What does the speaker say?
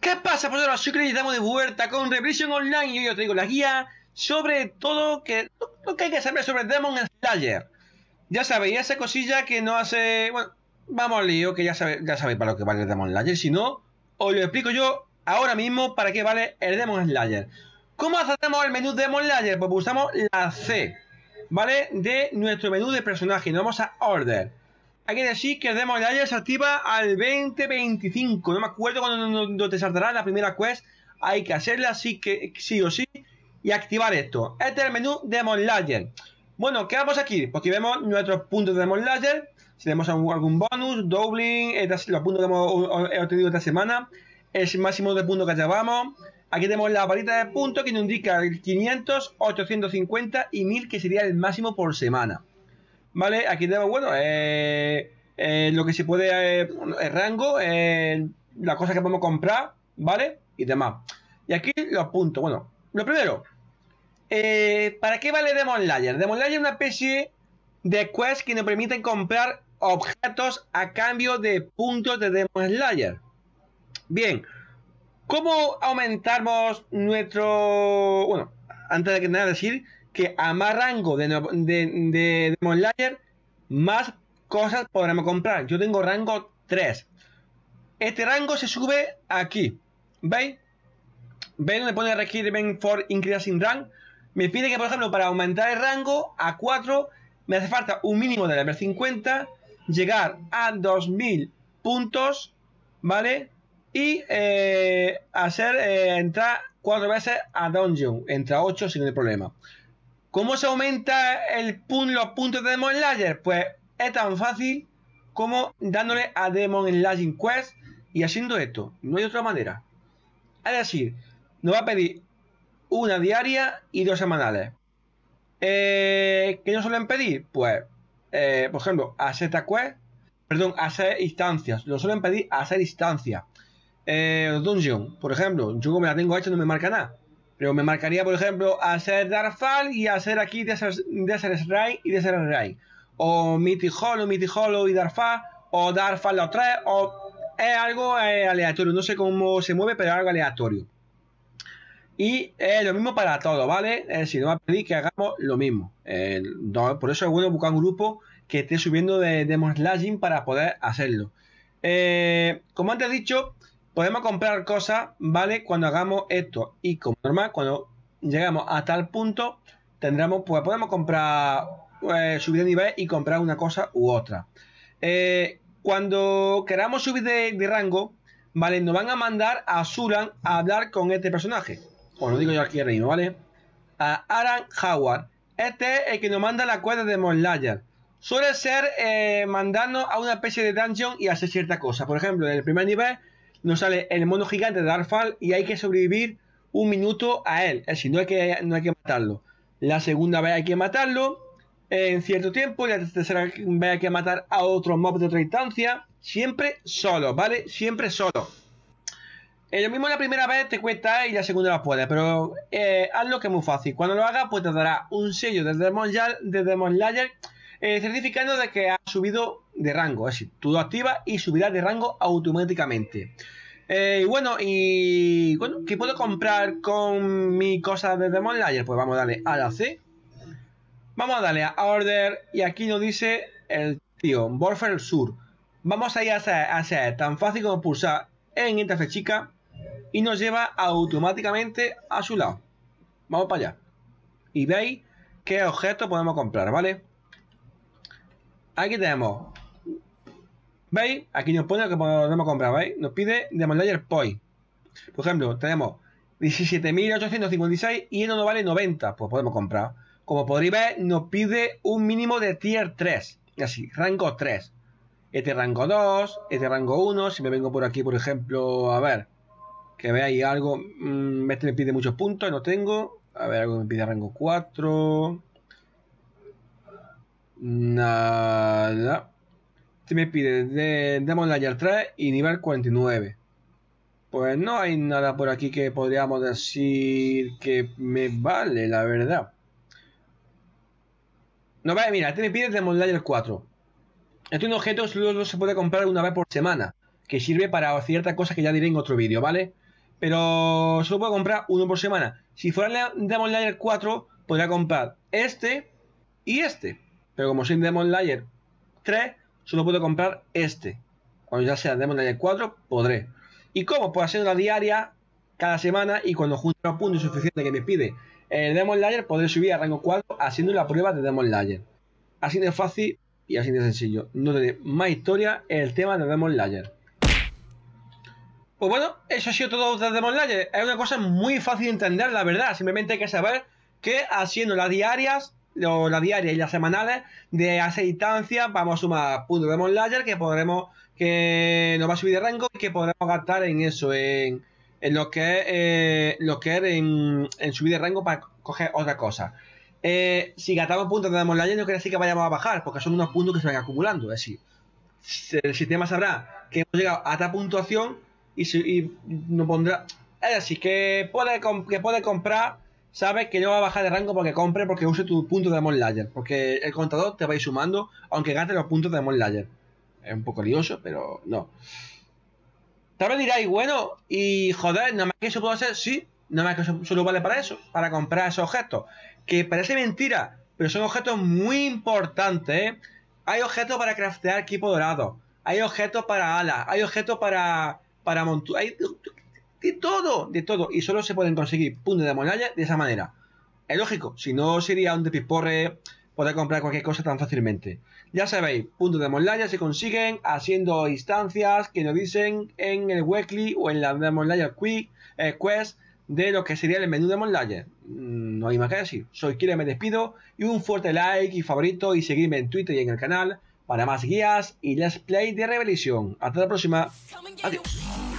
¿Qué pasa, por pues, ahora soy estamos de vuelta con Revolution Online y hoy os traigo la guía sobre todo que, lo que hay que saber sobre Demon Slayer. Ya sabéis, esa cosilla que no hace... Bueno, vamos al lío, que ya, sabéis ya sabéis para lo que vale el Demon Slayer. Si no, os lo explico yo ahora mismo para qué vale el Demon Slayer. ¿Cómo hacemos el menú de Layer? Pues usamos la C, ¿vale? De nuestro menú de personaje. Nos vamos a Order. Hay que decir que el Demon se activa al 2025. No me acuerdo cuando te saltará la primera quest. Hay que hacerla así que sí o sí y activar esto. Este es el menú Demon Layer. Bueno, ¿qué vamos aquí? Pues vemos nuestros puntos de Demon Si tenemos algún bonus, doubling, eh, los puntos que hemos obtenido esta semana. El máximo de puntos que llevamos. Aquí tenemos la varita de puntos que nos indica el 500, 850 y 1000 que sería el máximo por semana. Vale, aquí tenemos, bueno, eh, eh, lo que se puede, el eh, rango, las cosas que podemos comprar, ¿vale? Y demás. Y aquí los puntos. Bueno, lo primero, ¿para qué vale Demon Layer? Demon Layer es una especie de quest que nos permite comprar objetos a cambio de puntos de Demon Slayer. Bien, ¿Cómo aumentamos nuestro... Bueno, antes de que nada decir que a más rango de, de, más cosas podremos comprar. Yo tengo rango 3. Este rango se sube aquí. ¿Veis? ¿Veis donde pone Requirement for Increasing Rank? Me pide que, por ejemplo, para aumentar el rango a 4, me hace falta un mínimo de level 50, llegar a 2000 puntos, ¿vale? y eh, hacer eh, entrar cuatro veces a dungeon, entra ocho sin el problema. ¿Cómo se aumenta el pun los puntos de Demon Slayer? Pues es tan fácil como dándole a Demon Slayer Quest y haciendo esto. No hay otra manera. Es decir, nos va a pedir una diaria y dos semanales. Eh, ¿Qué nos suelen pedir? Pues, por ejemplo, hacer esta quest, perdón, hacer instancias. Lo suelen pedir hacer instancias eh, dungeon. Por ejemplo, yo como la tengo hecha no me marca nada. Pero me marcaría, por ejemplo, hacer fall y hacer aquí Desert, Desert y Desert O Mythic Hollow, Hollow y Darkfall. O Darkfall los otra... O es algo eh, aleatorio. No sé cómo se mueve, pero algo aleatorio. Y lo mismo para todo, ¿vale? ...si no va a pedir que hagamos lo mismo. Eh, por eso es bueno buscar un grupo que esté subiendo de slashing... para poder hacerlo. Eh, como antes dicho, podemos comprar cosas, ¿vale? Cuando hagamos esto. Y como normal, cuando llegamos a tal punto, tendremos, pues podemos comprar, eh, subir de nivel y comprar una cosa u otra. Eh, cuando queramos subir de, rango, ¿vale? Nos van a mandar a Suran a hablar con este personaje. O lo digo yo aquí reino ¿vale? A Aran Howard. Este es el que nos manda la cuerda de Monlayer. Suele ser eh, mandarnos a una especie de dungeon y hacer cierta cosa. Por ejemplo, en el primer nivel nos sale el mono gigante de Darfal y hay que sobrevivir un minuto a él. Es decir, no hay que, no hay que matarlo. La segunda vez hay que matarlo en cierto tiempo. Y la tercera vez hay que matar a otro mob de otra instancia. Siempre solo, ¿vale? Siempre solo. Eh, lo mismo la primera vez te cuesta y la segunda la puedes, pero eh, hazlo que es muy fácil. Cuando lo hagas, pues te dará un sello de Demon, de eh, certificando de que subido de rango. Es decir, tú lo y subirá de rango automáticamente. Eh, y bueno, y bueno, ¿qué puedo comprar con mi cosa de Demon Layer? Pues vamos a darle a la C. Vamos a darle a Order. Y aquí nos dice el tío, Borfer Sur. Vamos a ir a hacer tan fácil como pulsar en interfaz chica. Y nos lleva automáticamente a su lado. Vamos para allá. Y veis qué objeto podemos comprar, ¿vale? Aquí tenemos. ¿Veis? Aquí nos pone que podemos comprar, ¿veis? Nos pide de Layer Point. Por ejemplo, tenemos 17.856 y no no vale 90. Pues podemos comprar. Como podréis ver, nos pide un mínimo de tier 3. Así, rango 3. Este rango 2, este rango 1. Si me vengo por aquí, por ejemplo, a ver. Que veáis algo. Mm, este me pide muchos puntos, no tengo. A ver, algo me pide rango 4. Nada. Si me pide de Demon Layer 3 y nivel 49. Pues no hay nada por aquí que podríamos decir que me vale, la verdad. No, vale, mira, te me pide Demon Layer 4. Este es un objeto solo se puede comprar una vez por semana, que sirve para ciertas cosas que ya diré en otro vídeo, ¿vale? Pero solo puedo comprar uno por semana. Si fuera Demon Layer 4, podría comprar este y este. Pero como soy Demon Layer 3, solo puedo comprar este. Cuando ya sea Demon Layer 4, podré. ¿Y cómo? Pues haciendo la diaria cada semana y cuando junte los puntos suficientes que me pide el Demon Layer, podré subir a rango 4 haciendo la prueba de Demon Layer. Así de fácil y así de sencillo. No tiene más historia el tema de Demon Layer. Pues bueno, eso ha sido todo de Demon Layer. Es una cosa muy fácil de entender, la verdad. Simplemente hay que saber que haciendo las diarias la diaria y las semanales de a esa vamos a sumar puntos de layer que podremos que nos va a subir de rango y que podremos gastar en eso en, en lo que es eh, lo que es en, subir de rango para coger otra cosa eh, si gastamos puntos de Monlayer no quiere decir que vayamos a bajar porque son unos puntos que se van acumulando es decir el sistema sabrá que hemos llegado a esta puntuación y, si, nos pondrá es decir que puede, que puede comprar sabes que no va a bajar de rango porque compre, porque use tu punto de Demon Layer. Porque el contador te va a ir sumando, aunque gaste los puntos de Demon Layer. Es un poco lioso, pero no. Tal vez diráis, bueno, y joder, nada más que eso puedo hacer, sí, nada más que eso solo vale para eso, para comprar esos objetos. Que parece mentira, pero son objetos muy importantes. ¿eh? Hay objetos para craftear equipo dorado, hay objetos para alas, hay objetos para, para montura. Hay de todo, de todo. Y solo se pueden conseguir puntos de monlaya de esa manera. Es lógico, si no sería un despiporre poder comprar cualquier cosa tan fácilmente. Ya sabéis, puntos de moneda se consiguen haciendo instancias que nos dicen en el Weekly o en la Quick eh, Quest de lo que sería el menú de Monlaya. Mm, no hay más que decir. Soy Kira, me despido y un fuerte like y favorito y seguirme en Twitter y en el canal para más guías y let's play de Revelación. Hasta la próxima. Adiós.